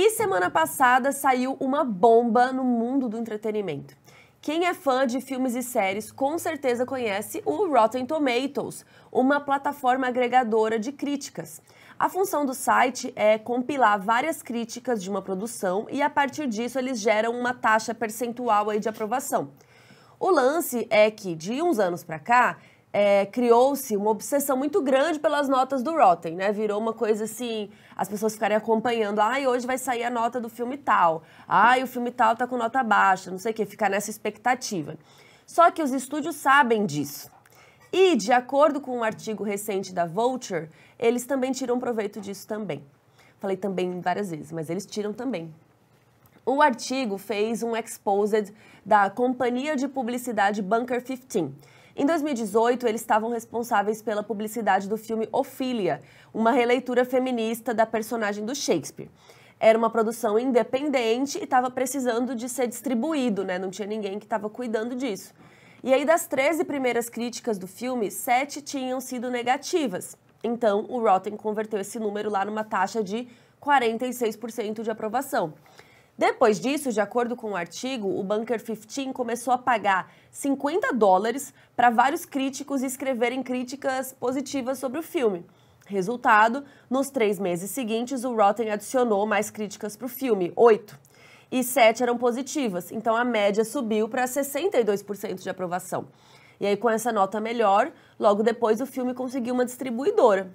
E semana passada saiu uma bomba no mundo do entretenimento. Quem é fã de filmes e séries com certeza conhece o Rotten Tomatoes, uma plataforma agregadora de críticas. A função do site é compilar várias críticas de uma produção e a partir disso eles geram uma taxa percentual aí de aprovação. O lance é que de uns anos para cá, é, criou-se uma obsessão muito grande pelas notas do Rotten, né? Virou uma coisa assim, as pessoas ficarem acompanhando. Ai, ah, hoje vai sair a nota do filme tal. Ai, ah, o filme tal tá com nota baixa, não sei o que, Ficar nessa expectativa. Só que os estúdios sabem disso. E, de acordo com um artigo recente da Vulture, eles também tiram proveito disso também. Falei também várias vezes, mas eles tiram também. O artigo fez um exposed da companhia de publicidade Bunker 15, em 2018, eles estavam responsáveis pela publicidade do filme Ofília, uma releitura feminista da personagem do Shakespeare. Era uma produção independente e estava precisando de ser distribuído, né? Não tinha ninguém que estava cuidando disso. E aí, das 13 primeiras críticas do filme, sete tinham sido negativas. Então, o Rotten converteu esse número lá numa taxa de 46% de aprovação. Depois disso, de acordo com o artigo, o Bunker 15 começou a pagar 50 dólares para vários críticos escreverem críticas positivas sobre o filme. Resultado, nos três meses seguintes, o Rotten adicionou mais críticas para o filme, oito. E sete eram positivas, então a média subiu para 62% de aprovação. E aí, com essa nota melhor, logo depois o filme conseguiu uma distribuidora.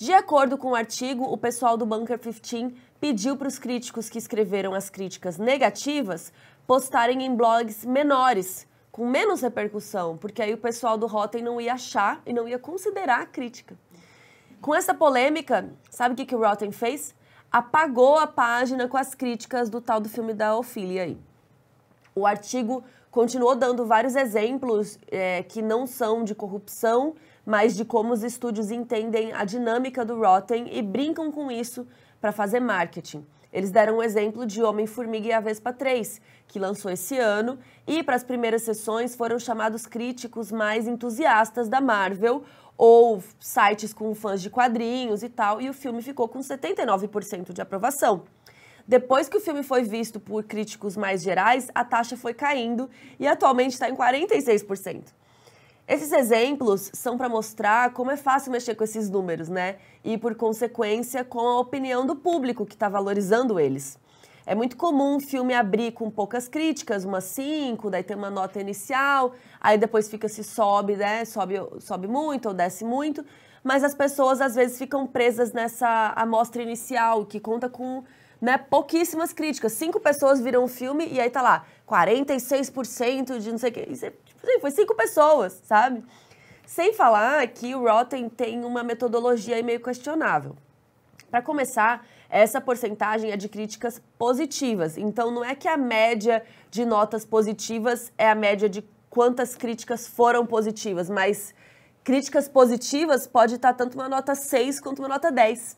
De acordo com o artigo, o pessoal do Bunker 15 pediu para os críticos que escreveram as críticas negativas postarem em blogs menores, com menos repercussão, porque aí o pessoal do Rotten não ia achar e não ia considerar a crítica. Com essa polêmica, sabe o que, que o Rotten fez? Apagou a página com as críticas do tal do filme da Ofília aí. O artigo continuou dando vários exemplos é, que não são de corrupção, mas de como os estúdios entendem a dinâmica do Rotten e brincam com isso para fazer marketing. Eles deram um exemplo de Homem-Formiga e a Vespa 3, que lançou esse ano, e para as primeiras sessões foram chamados críticos mais entusiastas da Marvel ou sites com fãs de quadrinhos e tal, e o filme ficou com 79% de aprovação. Depois que o filme foi visto por críticos mais gerais, a taxa foi caindo e atualmente está em 46%. Esses exemplos são para mostrar como é fácil mexer com esses números, né? E, por consequência, com a opinião do público que está valorizando eles. É muito comum um filme abrir com poucas críticas, umas cinco, daí tem uma nota inicial, aí depois fica se sobe, né? Sobe, sobe muito ou desce muito, mas as pessoas às vezes ficam presas nessa amostra inicial, que conta com né, pouquíssimas críticas. Cinco pessoas viram o filme e aí tá lá, 46% de não sei o quê. É, tipo assim, foi cinco pessoas, sabe? Sem falar que o Rotten tem uma metodologia meio questionável. Para começar, essa porcentagem é de críticas positivas. Então não é que a média de notas positivas é a média de quantas críticas foram positivas, mas críticas positivas pode estar tanto uma nota 6 quanto uma nota 10.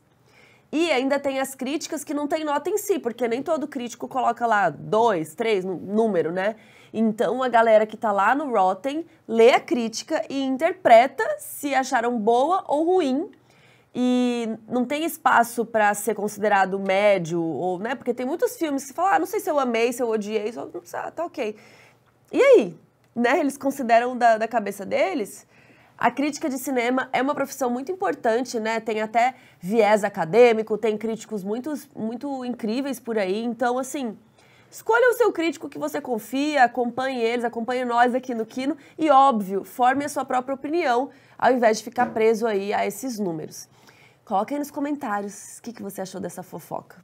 E ainda tem as críticas que não tem nota em si, porque nem todo crítico coloca lá dois, três, número, né? Então a galera que tá lá no Rotten lê a crítica e interpreta se acharam boa ou ruim. E não tem espaço para ser considerado médio, ou, né? Porque tem muitos filmes que falam, ah, não sei se eu amei, se eu odiei, só, ah, tá ok. E aí? Né? Eles consideram da, da cabeça deles. A crítica de cinema é uma profissão muito importante, né? Tem até viés acadêmico, tem críticos muito, muito incríveis por aí. Então, assim, escolha o seu crítico que você confia, acompanhe eles, acompanhe nós aqui no Kino e, óbvio, forme a sua própria opinião, ao invés de ficar preso aí a esses números. Coloque aí nos comentários o que, que você achou dessa fofoca.